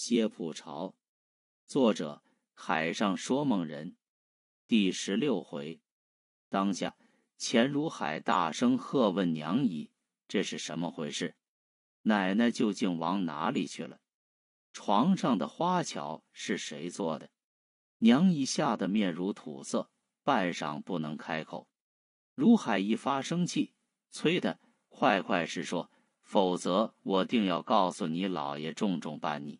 歇浦潮，作者海上说梦人，第十六回。当下钱如海大声喝问娘姨：“这是什么回事？奶奶究竟往哪里去了？”床上的花桥是谁做的？娘姨吓得面如土色，半晌不能开口。如海一发生气，催他快快是说，否则我定要告诉你老爷，重重办你。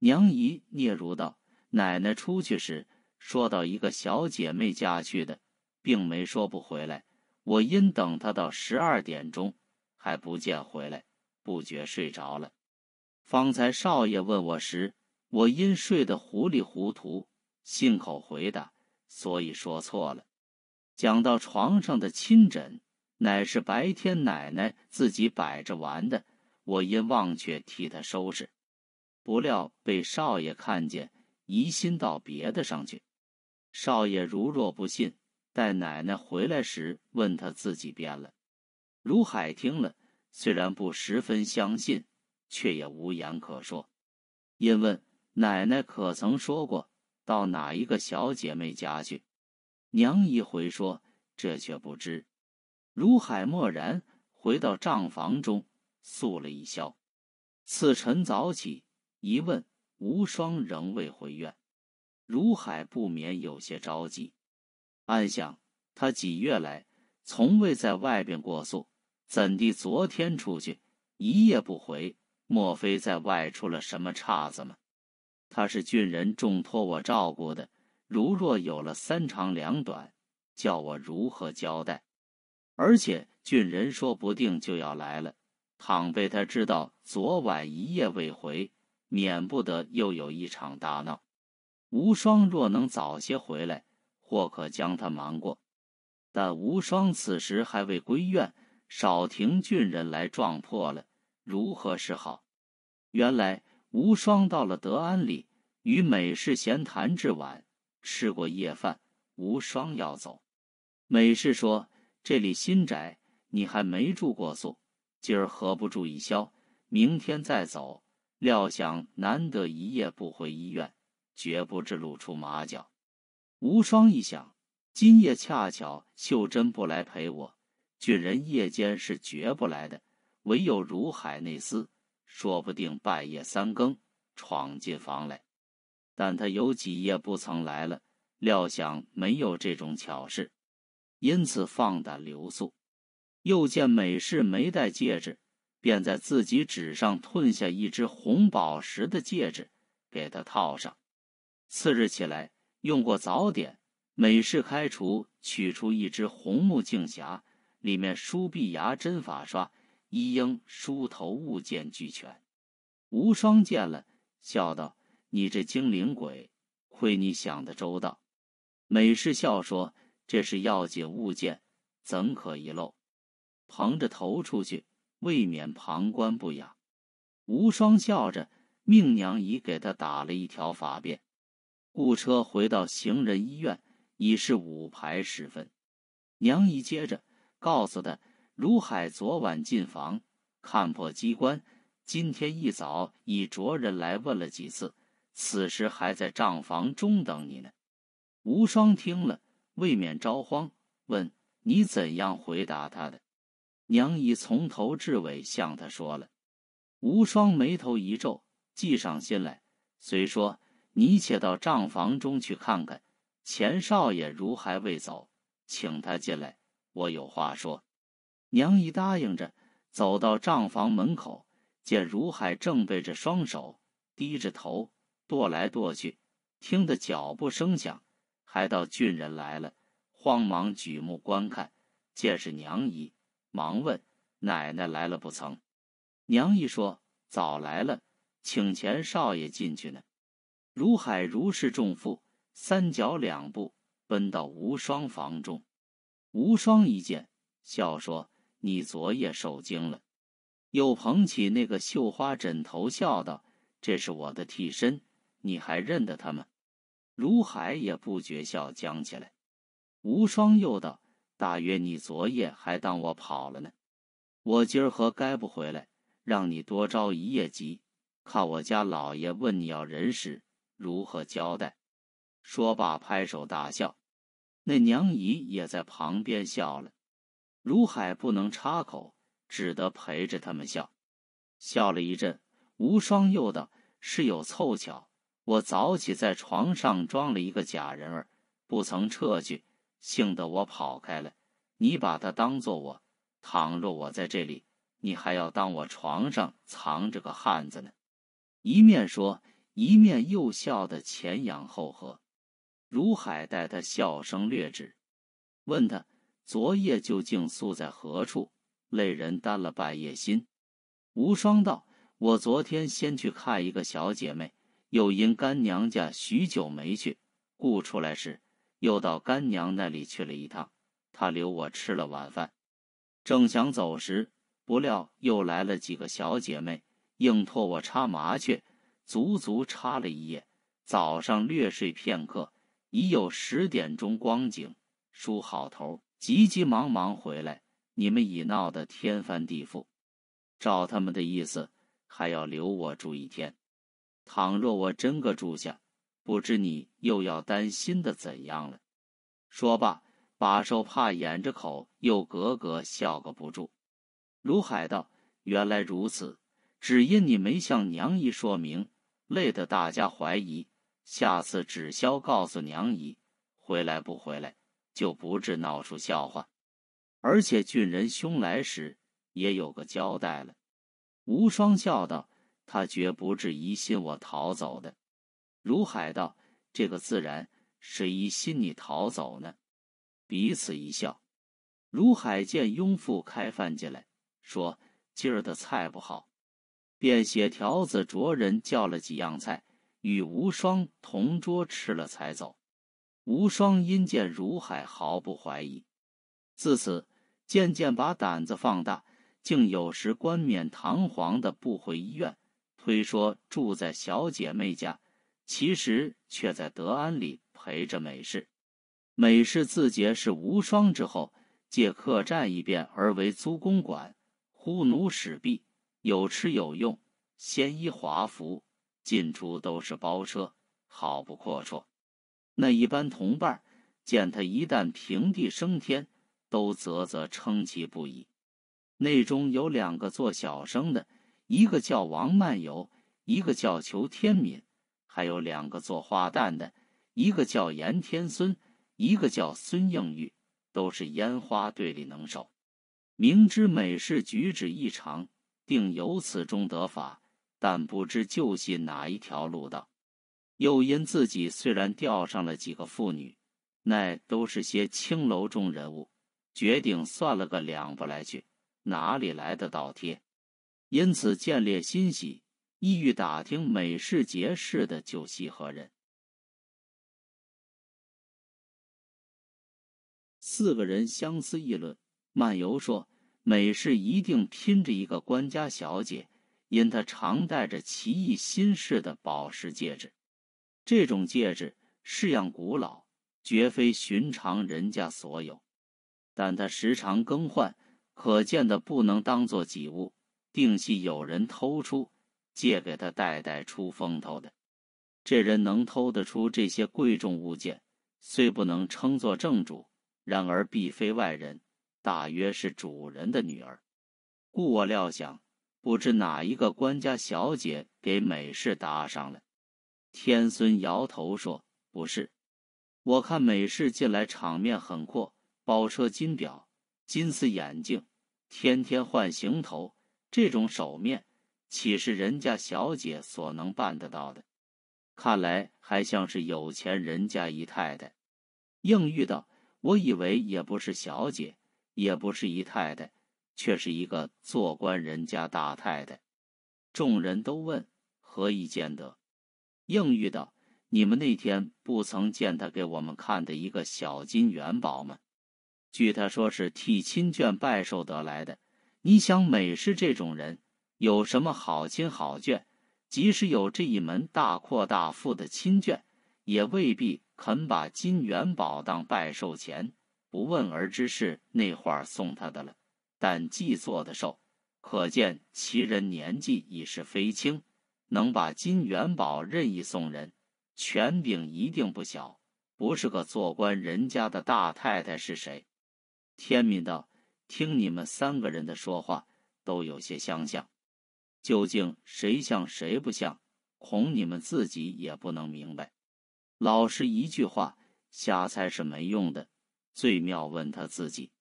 娘姨嗫嚅道：“奶奶出去时说到一个小姐妹家去的，并没说不回来。我因等她到十二点钟还不见回来，不觉睡着了。方才少爷问我时，我因睡得糊里糊涂，信口回答，所以说错了。讲到床上的亲枕，乃是白天奶奶自己摆着玩的，我因忘却替她收拾。”不料被少爷看见，疑心到别的上去。少爷如若不信，待奶奶回来时问他自己变了。如海听了，虽然不十分相信，却也无言可说。因问奶奶可曾说过到哪一个小姐妹家去？娘一回说这却不知。如海默然，回到账房中宿了一宵。次晨早起。一问无双仍未回院，如海不免有些着急，暗想：他几月来从未在外边过宿，怎地昨天出去一夜不回？莫非在外出了什么岔子吗？他是俊人重托我照顾的，如若有了三长两短，叫我如何交代？而且俊人说不定就要来了，倘被他知道昨晚一夜未回，免不得又有一场大闹。无双若能早些回来，或可将他瞒过。但无双此时还未归院，少廷郡人来撞破了，如何是好？原来无双到了德安里，与美氏闲谈至晚，吃过夜饭，无双要走。美氏说：“这里新宅，你还没住过宿，今儿何不住一宵，明天再走。”料想难得一夜不回医院，绝不知露出马脚。无双一想，今夜恰巧秀珍不来陪我，俊人夜间是绝不来的，唯有如海那厮，说不定半夜三更闯进房来。但他有几夜不曾来了，料想没有这种巧事，因此放胆留宿。又见美氏没戴戒指。便在自己指上吞下一只红宝石的戒指，给他套上。次日起来，用过早点，美式开除，取出一只红木镜匣，里面梳碧牙针、法刷、一应梳头物件俱全。无双见了，笑道：“你这精灵鬼，亏你想得周到。”美式笑说：“这是要紧物件，怎可遗漏？”捧着头出去。未免旁观不雅，无双笑着命娘姨给他打了一条法鞭，雇车回到行人医院，已是午牌时分。娘姨接着告诉他，如海昨晚进房看破机关，今天一早已着人来问了几次，此时还在账房中等你呢。无双听了，未免着慌，问你怎样回答他的。娘姨从头至尾向他说了，无双眉头一皱，计上心来，虽说：“你且到账房中去看看，钱少爷如还未走，请他进来，我有话说。”娘姨答应着，走到账房门口，见如海正背着双手，低着头踱来踱去，听得脚步声响，还道俊人来了，慌忙举目观看，见是娘姨。忙问：“奶奶来了不曾？”娘一说：“早来了，请钱少爷进去呢。”如海如释重负，三脚两步奔到无双房中。无双一见，笑说：“你昨夜受惊了。”又捧起那个绣花枕头，笑道：“这是我的替身，你还认得他吗？”如海也不觉笑僵起来。无双又道。大约你昨夜还当我跑了呢，我今儿何该不回来，让你多着一夜急，看我家老爷问你要人时如何交代。说罢，拍手大笑。那娘姨也在旁边笑了。如海不能插口，只得陪着他们笑。笑了一阵，无双又道：“是有凑巧，我早起在床上装了一个假人儿，不曾撤去。”幸得我跑开了，你把他当做我。倘若我在这里，你还要当我床上藏着个汉子呢。一面说，一面又笑得前仰后合。如海待他笑声略止，问他昨夜究竟宿在何处，累人担了半夜心。无双道：我昨天先去看一个小姐妹，又因干娘家许久没去，故出来时。又到干娘那里去了一趟，她留我吃了晚饭，正想走时，不料又来了几个小姐妹，硬托我插麻雀，足足插了一夜。早上略睡片刻，已有十点钟光景，梳好头，急急忙忙回来。你们已闹得天翻地覆，照他们的意思，还要留我住一天。倘若我真个住下，不知你又要担心的怎样了？说罢，把手帕掩着口，又格格笑个不住。如海道：“原来如此，只因你没向娘姨说明，累得大家怀疑。下次只消告诉娘姨，回来不回来，就不至闹出笑话。而且俊人兄来时也有个交代了。”无双笑道：“他绝不至疑心我逃走的。”如海道：“这个自然，谁疑心你逃走呢？”彼此一笑。如海见庸妇开饭进来，说：“今儿的菜不好。”便写条子着人叫了几样菜，与无双同桌吃了才走。无双因见如海毫不怀疑，自此渐渐把胆子放大，竟有时冠冕堂皇的不回医院，推说住在小姐妹家。其实却在德安里陪着美侍。美侍自结是无双之后，借客栈一变而为租公馆，呼奴使婢，有吃有用，鲜衣华服，进出都是包车，好不阔绰。那一般同伴见他一旦平地升天，都啧啧称奇不已。内中有两个做小生的，一个叫王漫游，一个叫裘天敏。还有两个做花旦的，一个叫严天孙，一个叫孙应玉，都是烟花队里能手。明知美事举止异常，定由此中得法，但不知就信哪一条路道。又因自己虽然钓上了几个妇女，那都是些青楼中人物，决定算了个两不来去，哪里来的倒贴？因此见烈欣喜。意欲打听美事结识的旧系何人？四个人相思议论，漫游说美氏一定拼着一个官家小姐，因她常戴着奇异新式的宝石戒指，这种戒指式样古老，绝非寻常人家所有，但她时常更换，可见的不能当做己物，定系有人偷出。借给他代代出风头的，这人能偷得出这些贵重物件，虽不能称作正主，然而必非外人，大约是主人的女儿。故我料想，不知哪一个官家小姐给美氏搭上了。天孙摇头说：“不是，我看美氏近来，场面很阔，包车、金表、金丝眼镜，天天换行头，这种手面。”岂是人家小姐所能办得到的？看来还像是有钱人家姨太太。应遇到，我以为也不是小姐，也不是姨太太，却是一个做官人家大太太。”众人都问：“何以见得？”应遇到，你们那天不曾见他给我们看的一个小金元宝吗？据他说是替亲眷拜寿得来的。你想美是这种人。”有什么好亲好眷？即使有这一门大阔大富的亲眷，也未必肯把金元宝当拜寿钱。不问而知是那会儿送他的了。但既做的寿，可见其人年纪已是非轻，能把金元宝任意送人，权柄一定不小。不是个做官人家的大太太是谁？天明道：“听你们三个人的说话，都有些相像。”究竟谁像谁不像，恐你们自己也不能明白。老师一句话，瞎猜是没用的。最妙问他自己。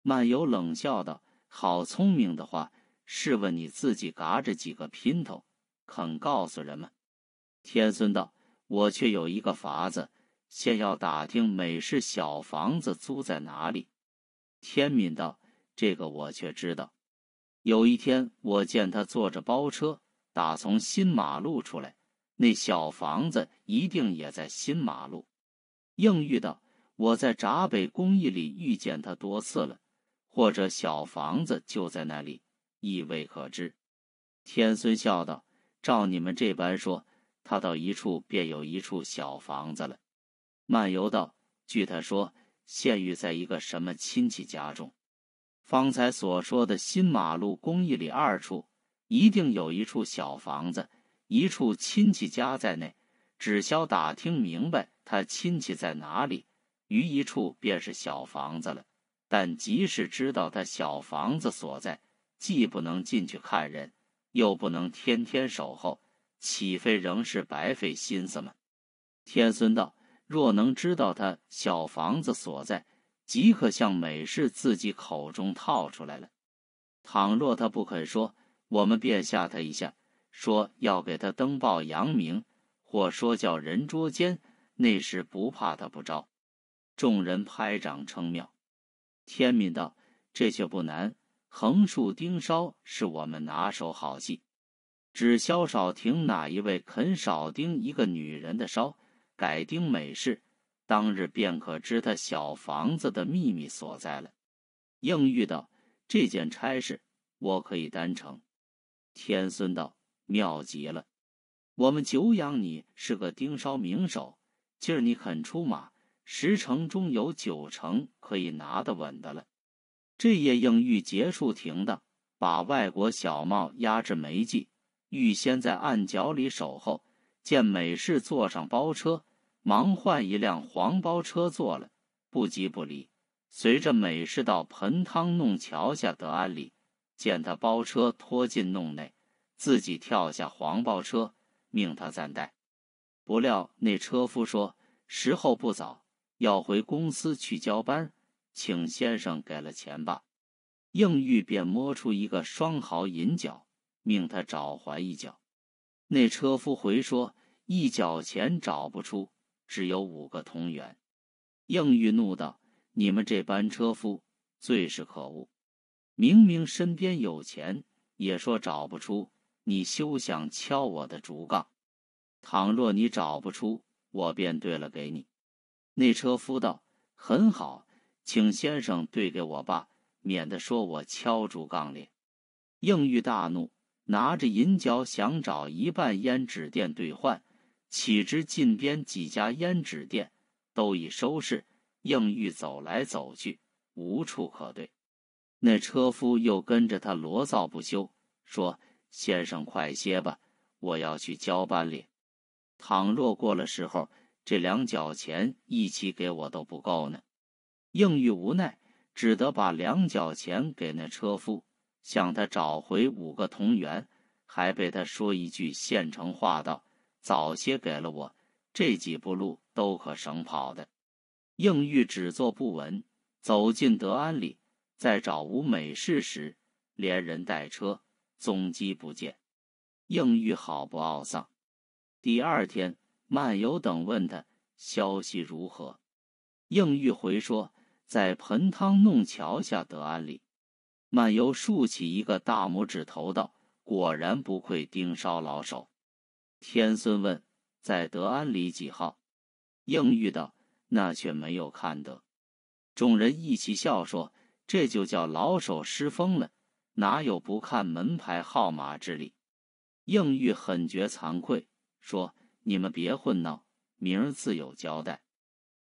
漫游冷笑道：“好聪明的话，试问你自己，嘎着几个姘头，肯告诉人们？”天孙道：“我却有一个法子，先要打听美式小房子租在哪里。”天敏道：“这个我却知道。”有一天，我见他坐着包车打从新马路出来，那小房子一定也在新马路。应遇到我在闸北公寓里遇见他多次了，或者小房子就在那里，亦未可知。”天孙笑道：“照你们这般说，他到一处便有一处小房子了。”漫游道：“据他说，现寓在一个什么亲戚家中。”方才所说的新马路公益里二处，一定有一处小房子，一处亲戚家在内。只消打听明白他亲戚在哪里，于一处便是小房子了。但即使知道他小房子所在，既不能进去看人，又不能天天守候，岂非仍是白费心思吗？天孙道：若能知道他小房子所在，即刻向美氏自己口中套出来了。倘若他不肯说，我们便吓他一下，说要给他登报扬名，或说叫人捉奸，那时不怕他不招。众人拍掌称妙。天民道：“这却不难，横竖盯梢是我们拿手好戏。只萧少廷哪一位肯少盯一个女人的梢，改盯美氏。”当日便可知他小房子的秘密所在了。应玉道：“这件差事我可以担承。”天孙道：“妙极了！我们久仰你是个盯梢名手，今儿你肯出马，十成中有九成可以拿得稳的了。”这夜，应玉结束停的，把外国小帽压至眉际，预先在暗角里守候，见美士坐上包车。忙换一辆黄包车坐了，不急不离，随着美士到盆汤弄桥下德安里，见他包车拖进弄内，自己跳下黄包车，命他暂待。不料那车夫说：“时候不早，要回公司去交班，请先生给了钱吧。”应玉便摸出一个双毫银角，命他找还一角。那车夫回说：“一角钱找不出。”只有五个铜元，应玉怒道：“你们这班车夫最是可恶，明明身边有钱也说找不出，你休想敲我的竹杠！倘若你找不出，我便兑了给你。”那车夫道：“很好，请先生兑给我吧，免得说我敲竹杠哩。”应玉大怒，拿着银角想找一半胭脂店兑换。岂知近边几家胭脂店都已收拾，应玉走来走去，无处可对。那车夫又跟着他罗唣不休，说：“先生快些吧，我要去交班里。倘若过了时候，这两角钱一起给我都不够呢。”应玉无奈，只得把两角钱给那车夫，向他找回五个铜元，还被他说一句现成话道。早些给了我，这几步路都可省跑的。应玉只坐不稳，走进德安里，在找吴美氏时，连人带车踪迹不见。应玉好不懊丧。第二天，漫游等问他消息如何，应玉回说在盆汤弄桥下德安里。漫游竖起一个大拇指头道：“果然不愧盯梢老手。”天孙问：“在德安里几号？”应玉道：“那却没有看得。”众人一起笑说：“这就叫老手失风了，哪有不看门牌号码之理？”应玉很觉惭愧，说：“你们别混闹，明儿自有交代。”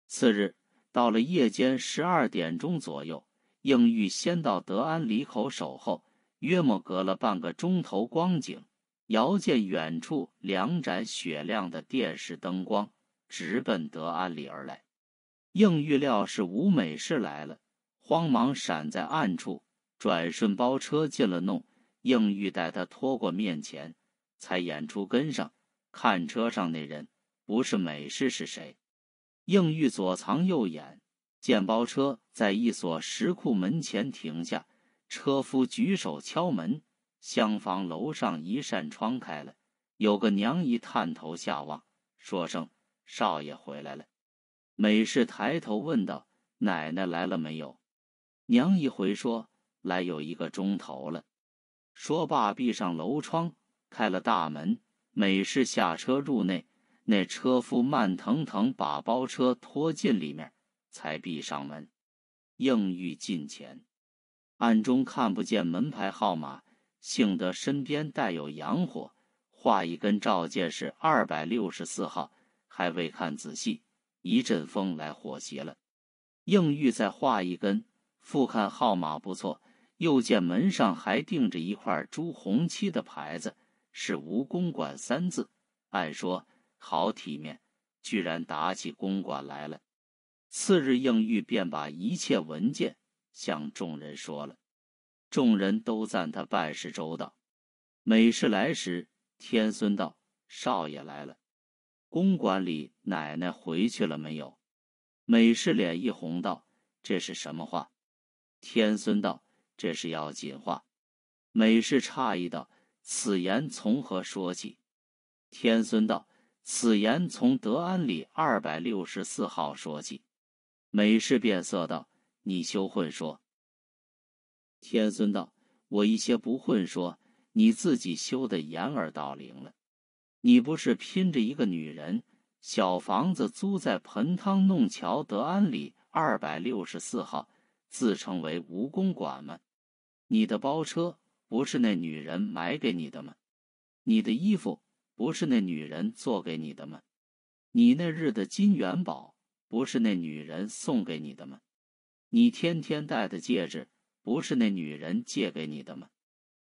次日到了夜间十二点钟左右，应玉先到德安里口守候，约莫隔了半个钟头光景。遥见远处两盏雪亮的电视灯光，直奔德安里而来。应玉料是吴美氏来了，慌忙闪在暗处。转瞬包车进了弄，应玉待他拖过面前，才演出跟上。看车上那人不是美氏是谁？应玉左藏右眼，见包车在一所石库门前停下，车夫举手敲门。厢房楼上一扇窗开了，有个娘姨探头下望，说声：“少爷回来了。”美氏抬头问道：“奶奶来了没有？”娘姨回说：“来有一个钟头了。”说罢闭上楼窗，开了大门。美氏下车入内，那车夫慢腾腾把包车拖进里面，才闭上门，硬欲进前，暗中看不见门牌号码。幸得身边带有洋火，画一根照见是二百六十四号，还未看仔细，一阵风来火邪了。应玉再画一根，复看号码不错，又见门上还钉着一块朱红漆的牌子，是吴公馆三字，按说好体面，居然打起公馆来了。次日，应玉便把一切文件向众人说了。众人都赞他办事周到。美氏来时，天孙道：“少爷来了。”公馆里奶奶回去了没有？美氏脸一红道：“这是什么话？”天孙道：“这是要紧话。”美氏诧异道：“此言从何说起？”天孙道：“此言从德安里二百六十四号说起。”美氏变色道：“你休混说。”天孙道：“我一些不混，说你自己修的掩耳盗铃了。你不是拼着一个女人，小房子租在盆汤弄桥德安里二百六十四号，自称为吴公馆吗？你的包车不是那女人买给你的吗？你的衣服不是那女人做给你的吗？你那日的金元宝不是那女人送给你的吗？你天天戴的戒指？”不是那女人借给你的吗？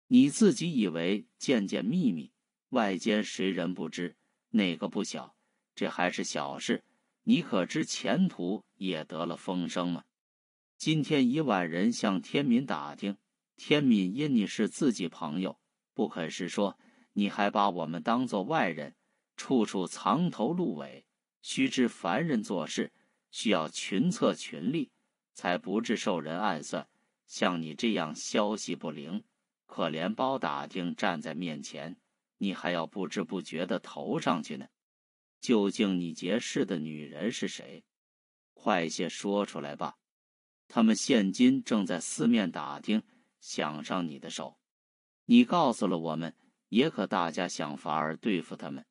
你自己以为见见秘密，外间谁人不知？哪个不晓？这还是小事，你可知前途也得了风声吗？今天一晚人向天敏打听，天敏因你是自己朋友，不肯是说。你还把我们当做外人，处处藏头露尾。须知凡人做事，需要群策群力，才不致受人暗算。像你这样消息不灵，可怜包打听站在面前，你还要不知不觉的投上去呢。究竟你结识的女人是谁？快些说出来吧！他们现今正在四面打听，想上你的手。你告诉了我们，也可大家想法儿对付他们。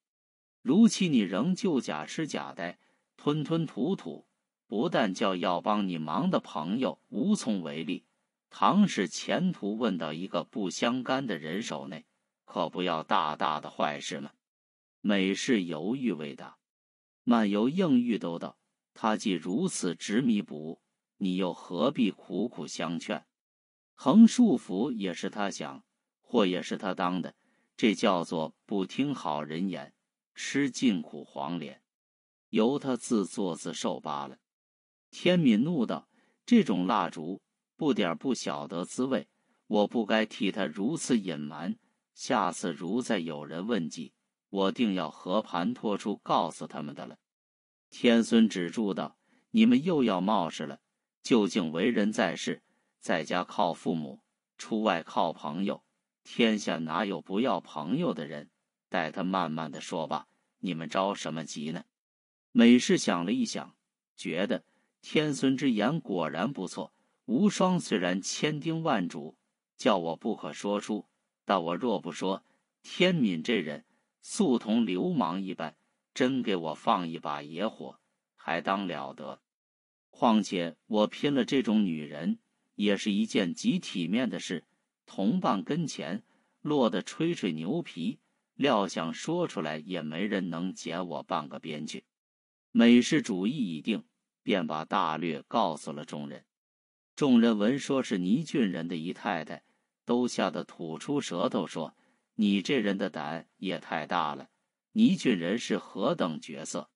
如其你仍旧假痴假呆，吞吞吐吐，不但叫要帮你忙的朋友无从为力。唐氏前途问到一个不相干的人手内，可不要大大的坏事吗？美氏犹豫未答，漫游应玉都道：“他既如此执迷不悟，你又何必苦苦相劝？横竖福也是他想，祸也是他当的，这叫做不听好人言，吃尽苦黄连，由他自作自受罢了。”天敏怒道：“这种蜡烛！”不点儿不晓得滋味，我不该替他如此隐瞒。下次如再有人问及，我定要和盘托出，告诉他们的了。天孙止住道：“你们又要冒失了。究竟为人，在世在家靠父母，出外靠朋友。天下哪有不要朋友的人？待他慢慢的说吧。你们着什么急呢？”美氏想了一想，觉得天孙之言果然不错。无双虽然千叮万嘱，叫我不可说出，但我若不说，天敏这人素同流氓一般，真给我放一把野火，还当了得？况且我拼了这种女人，也是一件极体面的事。同伴跟前落得吹吹牛皮，料想说出来也没人能捡我半个边去。美事主意已定，便把大略告诉了众人。众人闻说是倪俊人的姨太太，都吓得吐出舌头，说：“你这人的胆也太大了！倪俊人是何等角色？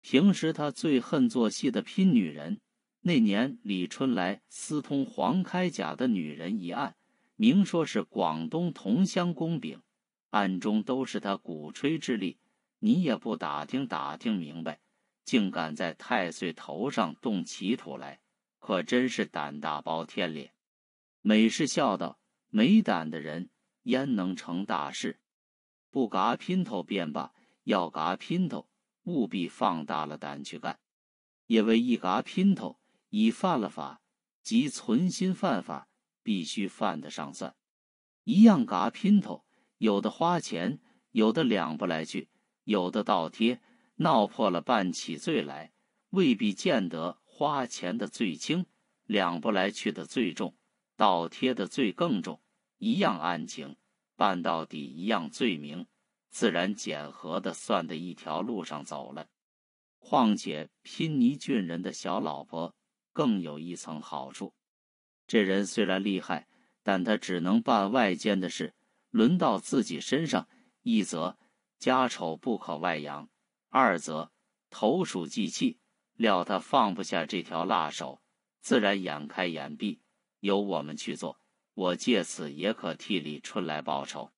平时他最恨做戏的拼女人。那年李春来私通黄开甲的女人一案，明说是广东同乡公饼，暗中都是他鼓吹之力。你也不打听打听明白，竟敢在太岁头上动起土来！”可真是胆大包天咧！美氏笑道：“没胆的人焉能成大事？不嘎拼头便罢，要嘎拼头，务必放大了胆去干。因为一嘎拼头已犯了法，即存心犯法，必须犯得上算。一样嘎拼头，有的花钱，有的两不来去，有的倒贴，闹破了办起罪来，未必见得。”花钱的最轻，两不来去的最重，倒贴的罪更重。一样案情，办到底，一样罪名，自然检核的算的一条路上走了。况且，拼尼郡人的小老婆更有一层好处。这人虽然厉害，但他只能办外间的事，轮到自己身上，一则家丑不可外扬，二则投鼠忌器。料他放不下这条辣手，自然眼开眼闭，由我们去做。我借此也可替李春来报仇。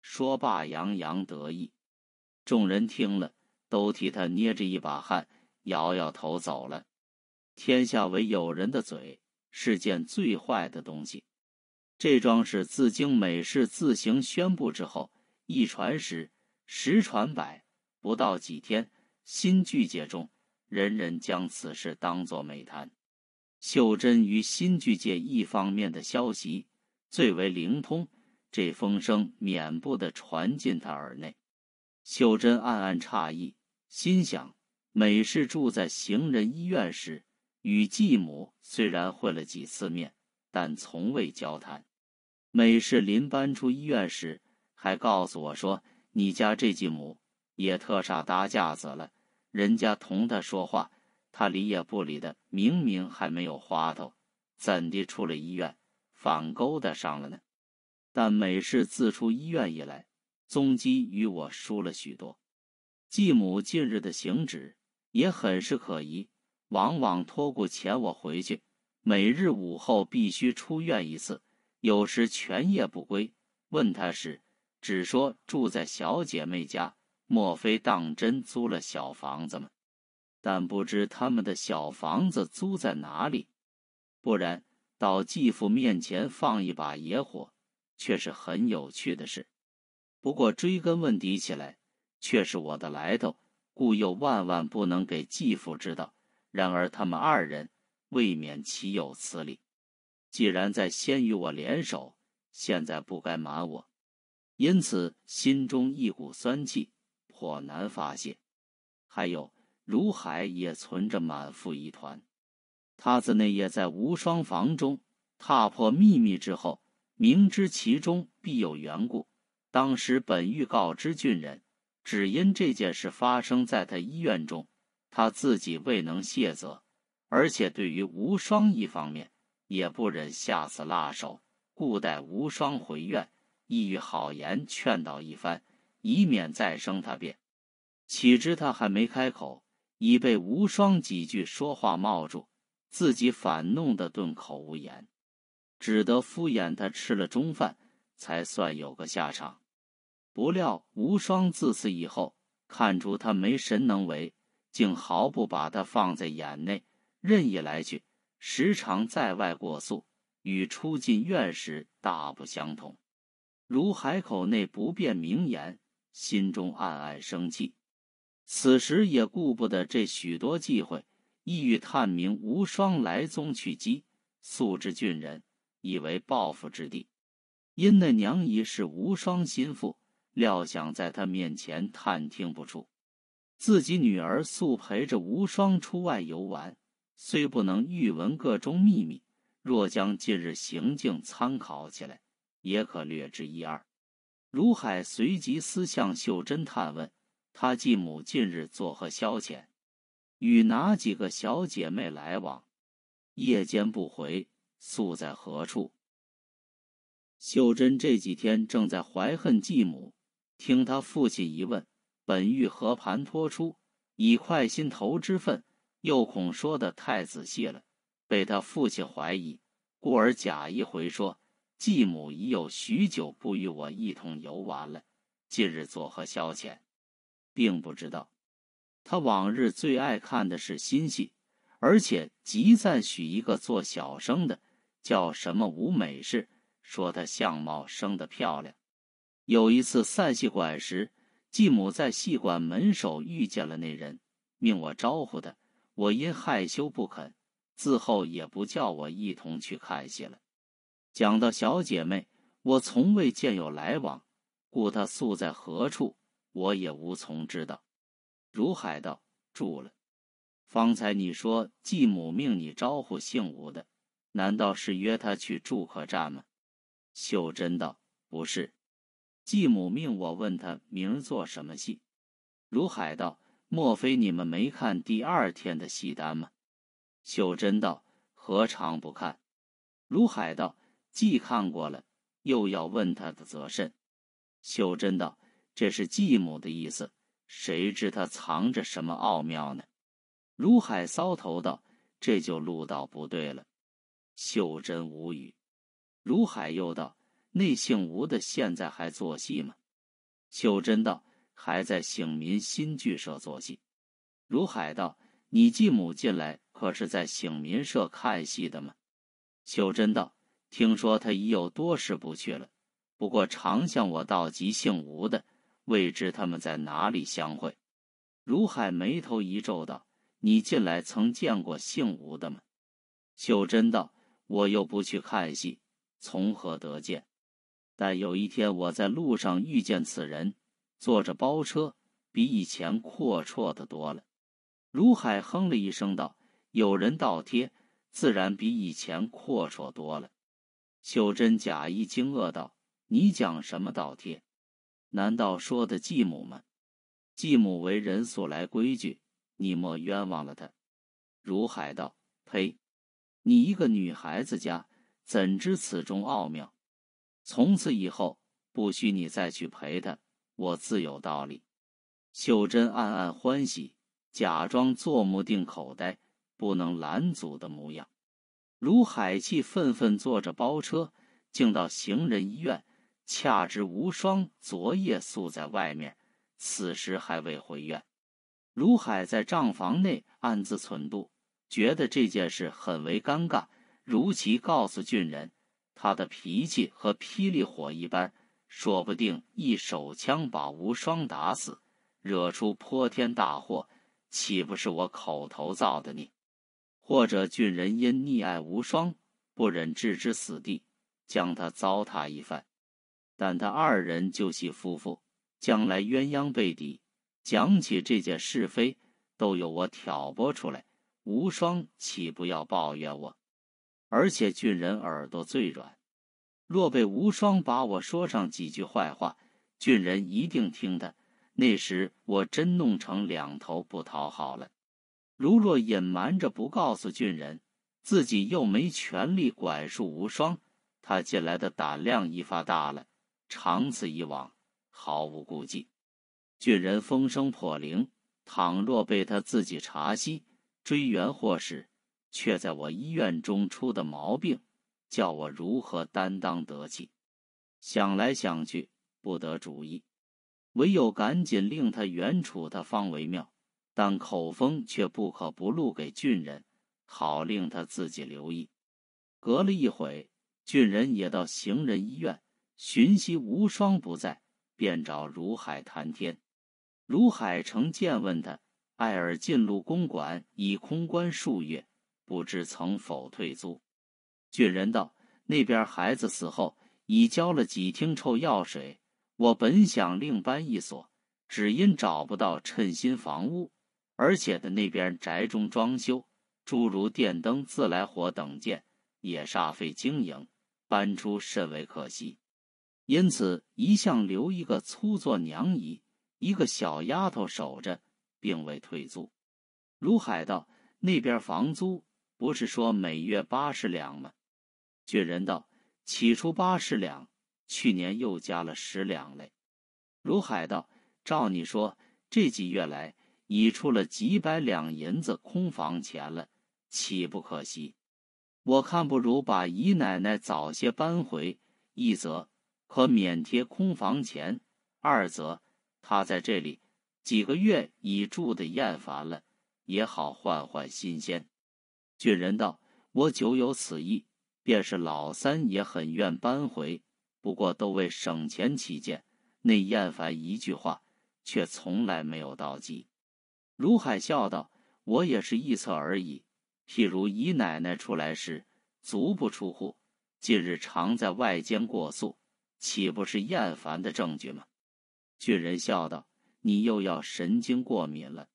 说罢，洋洋得意。众人听了，都替他捏着一把汗，摇摇头走了。天下唯有人的嘴是件最坏的东西。这桩事自经美氏自行宣布之后，一传十，十传百，不到几天，新剧界中。人人将此事当作美谈。秀珍于新剧界一方面的消息最为灵通，这风声免不得传进她耳内。秀珍暗暗诧异，心想：美氏住在行人医院时，与继母虽然会了几次面，但从未交谈。美氏临搬出医院时，还告诉我说：“你家这继母也特煞搭架子了。”人家同他说话，他理也不理的。明明还没有花头，怎地出了医院反勾搭上了呢？但美氏自出医院以来，踪迹与我疏了许多。继母近日的行止也很是可疑，往往托故遣我回去，每日午后必须出院一次，有时全夜不归。问他时，只说住在小姐妹家。莫非当真租了小房子吗？但不知他们的小房子租在哪里。不然，到继父面前放一把野火，却是很有趣的事。不过追根问底起来，却是我的来头，故又万万不能给继父知道。然而他们二人未免岂有此理。既然在先与我联手，现在不该瞒我，因此心中一股酸气。火难发泄，还有如海也存着满腹疑团。他自那夜在无双房中踏破秘密之后，明知其中必有缘故，当时本欲告知俊人，只因这件事发生在他医院中，他自己未能谢责，而且对于无双一方面也不忍下此辣手，故待无双回院，意欲好言劝导一番。以免再生他变，岂知他还没开口，已被无双几句说话冒住，自己反弄得顿口无言，只得敷衍他吃了中饭，才算有个下场。不料无双自此以后看出他没神能为，竟毫不把他放在眼内，任意来去，时常在外过宿，与出进院时大不相同。如海口内不便明言。心中暗暗生气，此时也顾不得这许多忌讳，意欲探明无双来踪去迹，素知俊人，以为报复之地。因那娘姨是无双心腹，料想在他面前探听不出。自己女儿素陪着无双出外游玩，虽不能欲闻各中秘密，若将近日行径参考起来，也可略知一二。如海随即私向秀珍探问他继母近日作何消遣，与哪几个小姐妹来往，夜间不回宿在何处。秀珍这几天正在怀恨继母，听他父亲一问，本欲和盘托出，以快心头之愤，又恐说的太仔细了，被他父亲怀疑，故而假意回说。继母已有许久不与我一同游玩了，近日作何消遣，并不知道。他往日最爱看的是新戏，而且极赞许一个做小生的，叫什么吴美士，说她相貌生得漂亮。有一次散戏馆时，继母在戏馆门首遇见了那人，命我招呼他，我因害羞不肯，自后也不叫我一同去看戏了。讲到小姐妹，我从未见有来往，故她宿在何处，我也无从知道。如海道：“住了。”方才你说继母命你招呼姓吴的，难道是约他去住客栈吗？秀珍道：“不是。”继母命我问他明儿做什么戏。如海道：“莫非你们没看第二天的戏单吗？”秀珍道：“何尝不看？”如海道。既看过了，又要问他的责甚？秀珍道：“这是继母的意思，谁知他藏着什么奥妙呢？”如海搔头道：“这就路道不对了。”秀珍无语。如海又道：“那姓吴的现在还做戏吗？”秀珍道：“还在醒民新剧社做戏。”如海道：“你继母进来可是在醒民社看戏的吗？”秀珍道。听说他已有多事不去了，不过常向我道及姓吴的，未知他们在哪里相会。如海眉头一皱道：“你近来曾见过姓吴的吗？”秀珍道：“我又不去看戏，从何得见？但有一天我在路上遇见此人，坐着包车，比以前阔绰的多了。”如海哼了一声道：“有人倒贴，自然比以前阔绰多了。”秀珍假意惊愕道：“你讲什么倒贴？难道说的继母吗？继母为人素来规矩，你莫冤枉了她。”如海道：“呸！你一个女孩子家，怎知此中奥妙？从此以后，不许你再去陪她，我自有道理。”秀珍暗暗欢喜，假装做目定口袋，不能拦阻的模样。如海气愤愤坐着包车，竟到行人医院。恰知无双昨夜宿在外面，此时还未回院。如海在账房内暗自忖度，觉得这件事很为尴尬。如其告诉俊人，他的脾气和霹雳火一般，说不定一手枪把无双打死，惹出泼天大祸，岂不是我口头造的孽？或者俊人因溺爱无双，不忍置之死地，将他糟蹋一番。但他二人就系夫妇，将来鸳鸯被底，讲起这件是非，都由我挑拨出来，无双岂不要抱怨我？而且俊人耳朵最软，若被无双把我说上几句坏话，俊人一定听的。那时我真弄成两头不讨好了。如若隐瞒着不告诉俊人，自己又没权力管束无双，他进来的胆量一发大了，长此以往，毫无顾忌。俊人风声破灵，倘若被他自己查悉，追源祸事，却在我医院中出的毛病，叫我如何担当得起？想来想去，不得主意，唯有赶紧令他远处他方为妙。但口风却不可不露给俊人，好令他自己留意。隔了一会，俊人也到行人医院，寻希无双不在，便找如海谈天。如海成见问他：“艾尔进入公馆已空关数月，不知曾否退租？”俊人道：“那边孩子死后，已交了几听臭药水。我本想另搬一所，只因找不到称心房屋。”而且的那边宅中装修，诸如电灯、自来火等件，也煞费经营，搬出甚为可惜。因此一向留一个粗作娘姨，一个小丫头守着，并未退租。如海道那边房租不是说每月八十两吗？巨人道起初八十两，去年又加了十两嘞。如海道照你说，这几月来。已出了几百两银子空房钱了，岂不可惜？我看不如把姨奶奶早些搬回，一则可免贴空房钱，二则她在这里几个月已住的厌烦了，也好换换新鲜。俊人道：“我久有此意，便是老三也很愿搬回，不过都为省钱起见。那厌烦一句话，却从来没有到及。”如海笑道：“我也是臆测而已。譬如姨奶奶出来时足不出户，近日常在外间过宿，岂不是厌烦的证据吗？”俊人笑道：“你又要神经过敏了。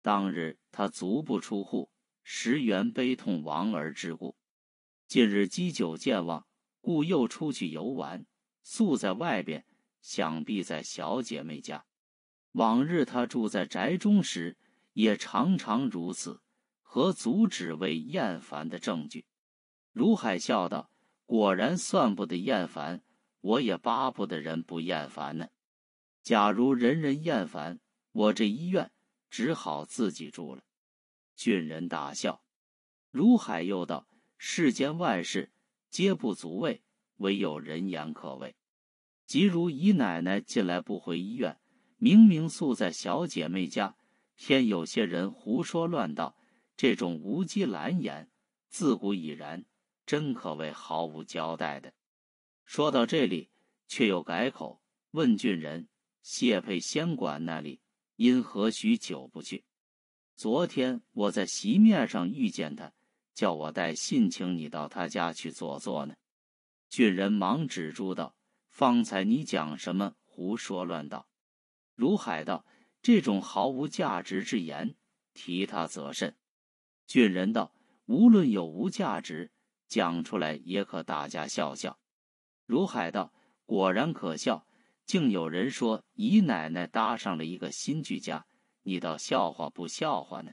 当日她足不出户，实缘悲痛亡而之故；近日积久健忘，故又出去游玩，宿在外边，想必在小姐妹家。”往日他住在宅中时，也常常如此，何足止为厌烦的证据？如海笑道：“果然算不得厌烦，我也巴不得人不厌烦呢。假如人人厌烦，我这医院只好自己住了。”俊人大笑。如海又道：“世间万事皆不足畏，唯有人言可畏。即如姨奶奶近来不回医院。”明明宿在小姐妹家，偏有些人胡说乱道，这种无稽拦言，自古已然，真可谓毫无交代的。说到这里，却又改口问俊人：“谢佩仙馆那里因何许久不去？昨天我在席面上遇见他，叫我带信请你到他家去坐坐呢。”俊人忙止住道：“方才你讲什么胡说乱道？”如海道：“这种毫无价值之言，提他则甚。”俊人道：“无论有无价值，讲出来也可大家笑笑。”如海道：“果然可笑，竟有人说姨奶奶搭上了一个新居家，你倒笑话不笑话呢？”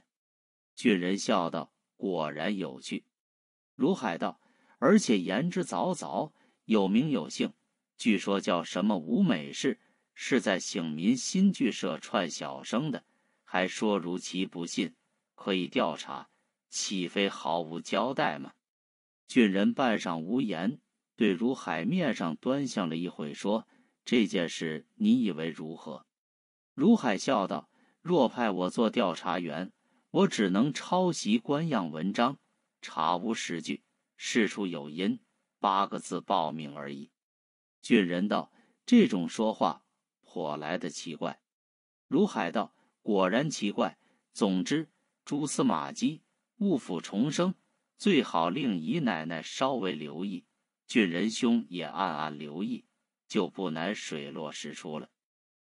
俊人笑道：“果然有趣。”如海道：“而且言之凿凿，有名有姓，据说叫什么吴美氏。”是在醒民新剧社串小生的，还说如其不信，可以调查，岂非毫无交代吗？俊人半晌无言，对如海面上端详了一会，说：“这件事，你以为如何？”如海笑道：“若派我做调查员，我只能抄袭官样文章，查无实据，事出有因，八个字报名而已。”俊人道：“这种说话。”火来的奇怪，如海道果然奇怪。总之，蛛丝马迹，误腐重生，最好令姨奶奶稍微留意，俊仁兄也暗暗留意，就不难水落石出了。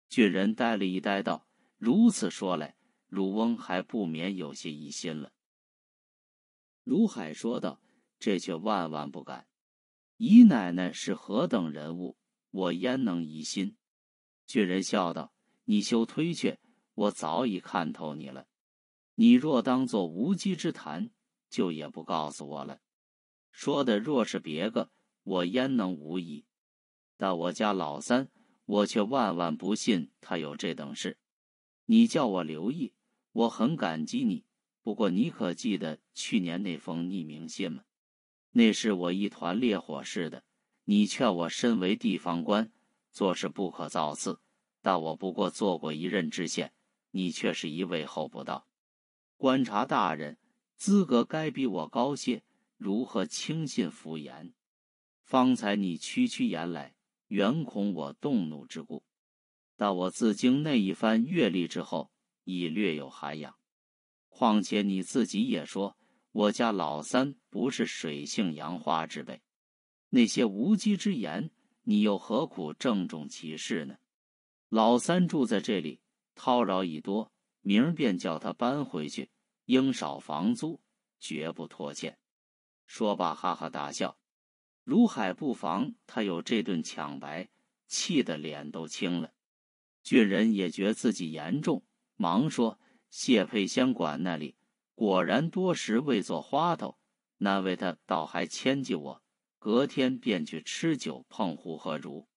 俊仁呆了一呆，道：“如此说来，鲁翁还不免有些疑心了。”如海说道：“这却万万不敢。姨奶奶是何等人物，我焉能疑心？”巨人笑道：“你休推却，我早已看透你了。你若当做无稽之谈，就也不告诉我了。说的若是别个，我焉能无疑？但我家老三，我却万万不信他有这等事。你叫我留意，我很感激你。不过你可记得去年那封匿名信吗？那是我一团烈火似的。你劝我身为地方官。”做事不可造次，但我不过做过一任知县，你却是一位候补道，观察大人资格该比我高些，如何轻信浮言？方才你区区言来，原恐我动怒之故。但我自经那一番阅历之后，已略有涵养。况且你自己也说，我家老三不是水性杨花之辈，那些无稽之言。你又何苦郑重其事呢？老三住在这里，叨扰已多，明儿便叫他搬回去，应少房租，绝不拖欠。说罢，哈哈大笑。如海不妨他有这顿抢白，气得脸都青了。俊人也觉自己严重，忙说：“谢佩仙馆那里果然多时未做花头，难为他倒还迁就我。”隔天便去吃酒碰胡和如，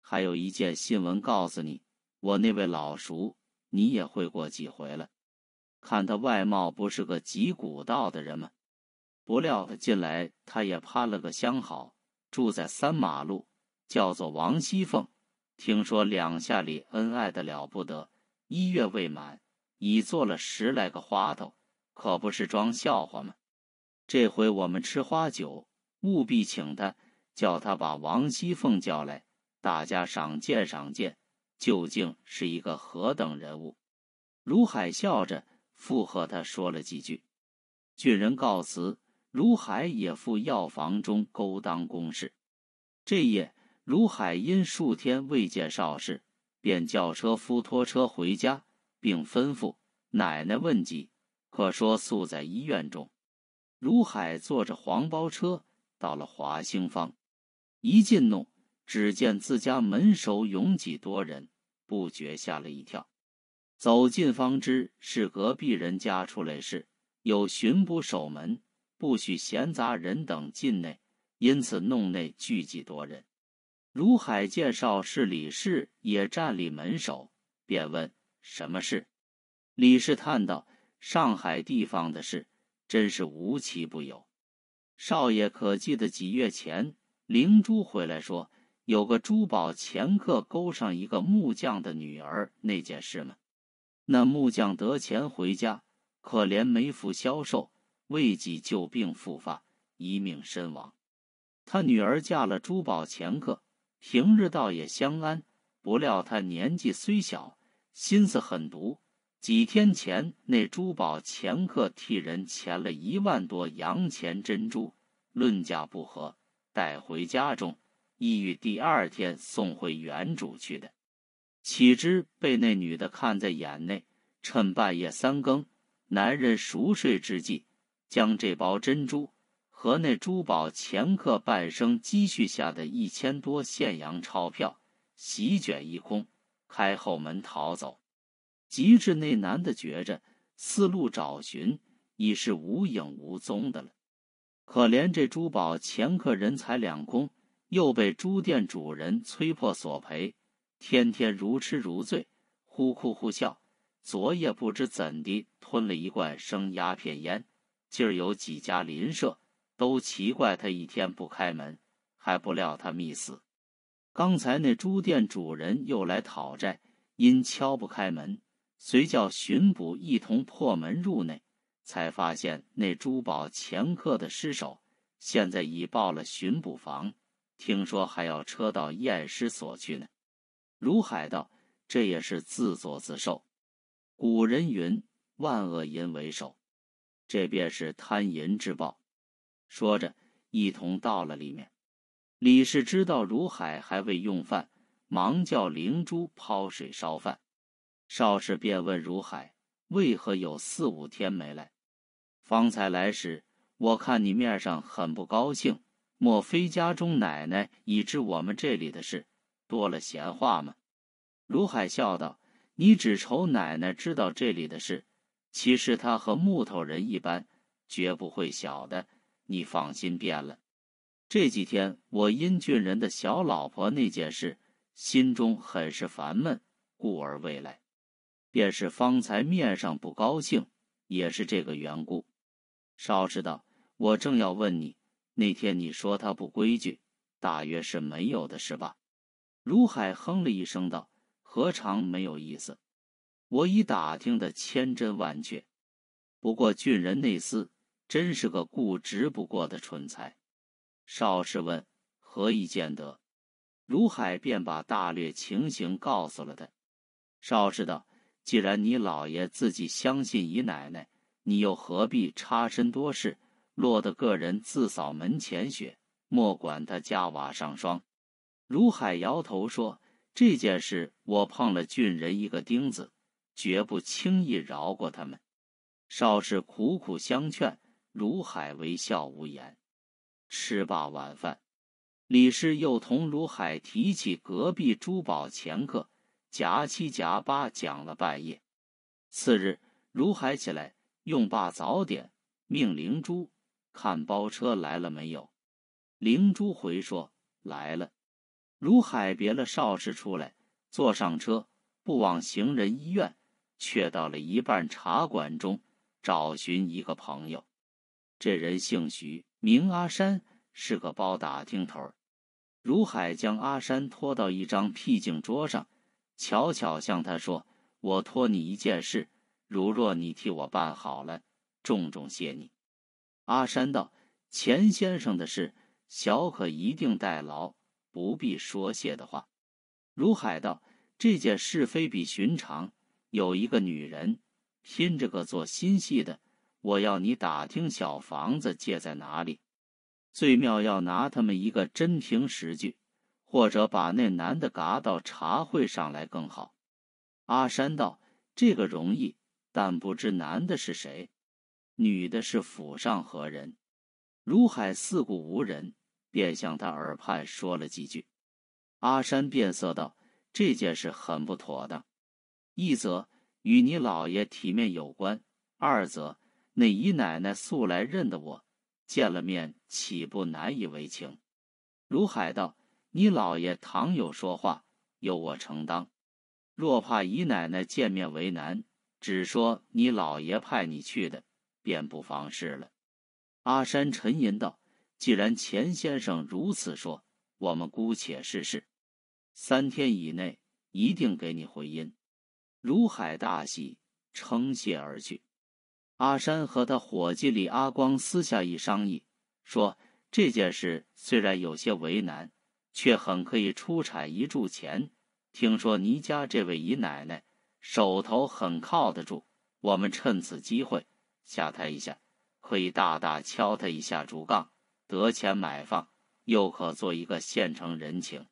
还有一件新闻告诉你，我那位老熟，你也会过几回了。看他外貌不是个极古道的人吗？不料他进来，他也攀了个相好，住在三马路，叫做王熙凤。听说两下里恩爱的了不得，一月未满，已做了十来个花头，可不是装笑话吗？这回我们吃花酒。务必请他，叫他把王熙凤叫来，大家赏鉴赏鉴，究竟是一个何等人物？如海笑着附和，他说了几句。俊人告辞，如海也赴药房中勾当公事。这夜，如海因数天未见少氏，便叫车夫拖车回家，并吩咐奶奶问及，可说宿在医院中。如海坐着黄包车。到了华兴坊，一进弄，只见自家门首拥挤多人，不觉吓了一跳。走进方知是隔壁人家出来事，有巡捕守门，不许闲杂人等进内，因此弄内聚集多人。如海介绍是李氏也站立门首，便问什么事。李氏叹道：“上海地方的事，真是无奇不有。”少爷可记得几月前灵珠回来说，有个珠宝掮客勾上一个木匠的女儿那件事吗？那木匠得钱回家，可怜没福消受，未及旧病复发，一命身亡。他女儿嫁了珠宝掮客，平日倒也相安。不料他年纪虽小，心思狠毒。几天前，那珠宝掮客替人钱了一万多洋钱珍珠，论价不合，带回家中，意欲第二天送回原主去的，岂知被那女的看在眼内，趁半夜三更，男人熟睡之际，将这包珍珠和那珠宝掮客半生积蓄下的一千多现洋钞票席卷一空，开后门逃走。极致那男的觉着四路找寻已是无影无踪的了，可怜这珠宝前客人财两空，又被珠店主人催迫索赔，天天如痴如醉，忽哭忽笑。昨夜不知怎的吞了一罐生鸦片烟，今儿有几家邻舍都奇怪他一天不开门，还不料他密死。刚才那珠店主人又来讨债，因敲不开门。遂叫巡捕一同破门入内，才发现那珠宝掮客的尸首，现在已报了巡捕房，听说还要车到验尸所去呢。如海道：“这也是自作自受。古人云：‘万恶淫为首’，这便是贪淫之报。”说着，一同到了里面。李氏知道如海还未用饭，忙叫灵珠泡水烧饭。邵氏便问如海：“为何有四五天没来？方才来时，我看你面上很不高兴，莫非家中奶奶已知我们这里的事，多了闲话吗？”如海笑道：“你只愁奶奶知道这里的事，其实她和木头人一般，绝不会晓得。你放心便了。这几天我英俊人的小老婆那件事，心中很是烦闷，故而未来。”便是方才面上不高兴，也是这个缘故。少氏道：“我正要问你，那天你说他不规矩，大约是没有的是吧？”如海哼了一声道：“何尝没有意思？我已打听的千真万确。不过俊人内厮真是个固执不过的蠢材。”少氏问：“何以见得？”如海便把大略情形告诉了他。少氏道：既然你老爷自己相信姨奶奶，你又何必插身多事，落得个人自扫门前雪，莫管他家瓦上霜。如海摇头说：“这件事我碰了俊人一个钉子，绝不轻易饶过他们。”少氏苦苦相劝，如海微笑无言。吃罢晚饭，李氏又同如海提起隔壁珠宝前客。夹七夹八讲了半夜。次日，如海起来用罢早点，命灵珠看包车来了没有。灵珠回说来了。如海别了少氏出来，坐上车，不往行人医院，却到了一半茶馆中找寻一个朋友。这人姓徐，名阿山，是个包打听头如海将阿山拖到一张僻静桌上。巧巧向他说：“我托你一件事，如若你替我办好了，重重谢你。”阿山道：“钱先生的事，小可一定代劳，不必说谢的话。”如海道：“这件事非比寻常，有一个女人，拼着个做心细的，我要你打听小房子借在哪里，最妙要拿他们一个真凭实据。”或者把那男的嘎到茶会上来更好。阿山道：“这个容易，但不知男的是谁，女的是府上何人？”如海四顾无人，便向他耳畔说了几句。阿山变色道：“这件事很不妥当，一则与你老爷体面有关，二则那姨奶奶素来认得我，见了面岂不难以为情？”如海道。你老爷倘有说话，由我承当。若怕姨奶奶见面为难，只说你老爷派你去的，便不妨事了。阿山沉吟道：“既然钱先生如此说，我们姑且试试。三天以内一定给你回音。”如海大喜，称谢而去。阿山和他伙计李阿光私下一商议，说这件事虽然有些为难。却很可以出产一注钱。听说倪家这位姨奶奶手头很靠得住，我们趁此机会吓她一下，可以大大敲她一下竹杠，得钱买房，又可做一个县城人情。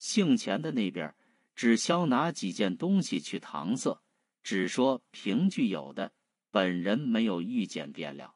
姓钱的那边只消拿几件东西去搪塞，只说凭据有的，本人没有遇见便了。